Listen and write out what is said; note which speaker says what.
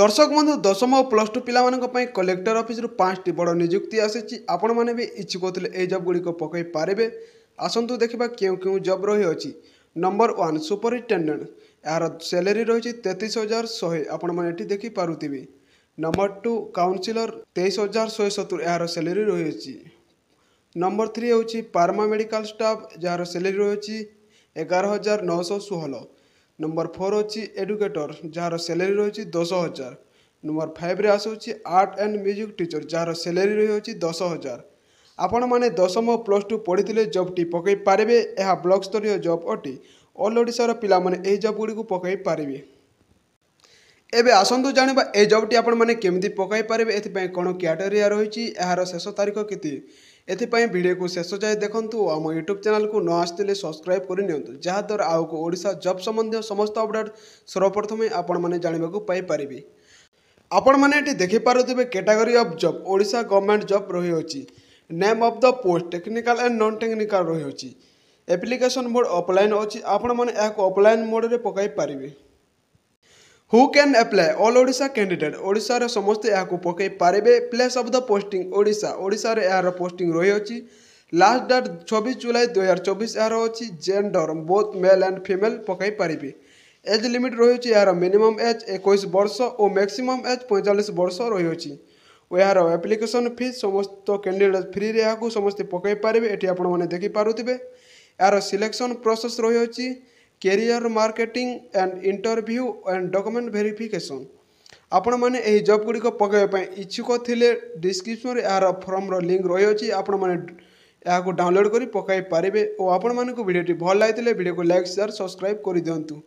Speaker 1: দর্শক বন্ধু দশম ও প্লস টু পিলাপাই কলেক্টর অফিসর পাঁচটি বড় নিযুক্তি আসিছি আপনার বি ইচ্ছুক লে এই জবগুড়ি পকাই পারে আসন্তু দেখা কেউ কেউ জব রয়েছে নম্বর ওয়ান সুপরিটেডেট এর স্যালেরি রয়েছে তেত্রিশ হাজার শহে আপনার এটি দেখিপারে নম্বর টু কাউন্সিলর তেইশ হাজার শহে সতুর এর স্যালেরি রয়েছে নম্বর থ্রি হচ্ছে পার্মা মেডিকাল স্টাফ যার স্যালেরি রয়েছে এগারো হাজার নশো ষোহল ନମ୍ବର ଫୋର୍ ହେଉଛି ଏଡ଼ୁକେଟର୍ ଯାହାର ସାଲେରୀ ରହିଛି ଦଶ ହଜାର ନମ୍ବର ଫାଇଭରେ ଆସୁଛି ଆର୍ଟ ଆଣ୍ଡ ମ୍ୟୁଜିକ୍ ଟିଚର୍ ଯାହାର ସାଲେରୀ ରହିଛି ଦଶ ହଜାର ଆପଣମାନେ ଦଶମ ପ୍ଲସ୍ ଟୁ ପଢ଼ିଥିଲେ ଜବ୍ଟି ପକାଇ ପାରିବେ ଏହା ବ୍ଲକ୍ ସ୍ତରୀୟ ଜବ୍ ଅଟେ ଅଲ୍ ଓଡ଼ିଶାର ପିଲାମାନେ ଏହି ଜବ୍ ଗୁଡ଼ିକୁ ପକାଇ ପାରିବେ এবে আসন্তু জানিবা এই জবটি আপনার কমিটি পকাই পারে এপাই কোণ ক্যাটেরিয়া রয়েছে এর শেষ তারিখ কেতে এপাই ভিডিওকে শেষ যায় দেখুন আম ইউট্যুব চ্যানেলকে ন আসলে সবসক্রাইব করে নিউ যাদ্বারা আগুক ওড়শা জব সম্বন্ধীয় সমস্ত অপডেট সর্বপ্রথমে আপনার জাঁয়া পাইপারে আপনার এটি দেখিপারে category of job Odisha government job রয়েছে name of the post technical and non technical রয়েছে এপ্লিকেসন মোড অফলাইন অছি আপনার এখন অফলাইন মোডে পকাই পারে who can apply all Odisha candidate ওড়িশার সমস্তে এখন পকাই পারিবে place of the posting Odisha ওড়িশার এর পোস্টিং রয়েছে লাস্ট ডেট ছবিশ জুলাই দুই হাজার চবিশ এর অছি gender both male and female পকাই পারিবে এজ লিমিট রয়েছে এর মিনিমম এজ একুশ বর্ষ ও ম্যাক্সিমম এজ পঁয়তাল্লিশ বর্ষ রয়েছে ଓ ଏହାର ଆପ୍ଲିକେସନ୍ ଫି ସମସ୍ତ କ୍ୟାଣ୍ଡିଡେଟ୍ ଫ୍ରିରେ ଏହାକୁ ସମସ୍ତେ ପକାଇ ପାରିବେ ଏଠି ଆପଣମାନେ ଦେଖିପାରୁଥିବେ ଏହାର ସିଲେକ୍ସନ୍ ପ୍ରୋସେସ୍ ରହିଅଛି career marketing and interview and document verification ଆପଣମାନେ ଏହି ଜବ୍ ଗୁଡ଼ିକ ପକାଇବା ପାଇଁ ଇଚ୍ଛୁକ ଥିଲେ ଡିସ୍କ୍ରିପ୍ସନ୍ରେ ଏହାର ଫର୍ମର ଲିଙ୍କ୍ ରହିଅଛି ଆପଣମାନେ ଏହାକୁ ଡାଉନଲୋଡ଼୍ କରି ପକାଇ ପାରିବେ ଓ ଆପଣମାନଙ୍କୁ ଭିଡ଼ିଓଟି ଭଲ ଲାଗିଥିଲେ ଭିଡ଼ିଓକୁ ଲାଇକ୍ ସେୟାର ସବସ୍କ୍ରାଇବ୍ କରିଦିଅନ୍ତୁ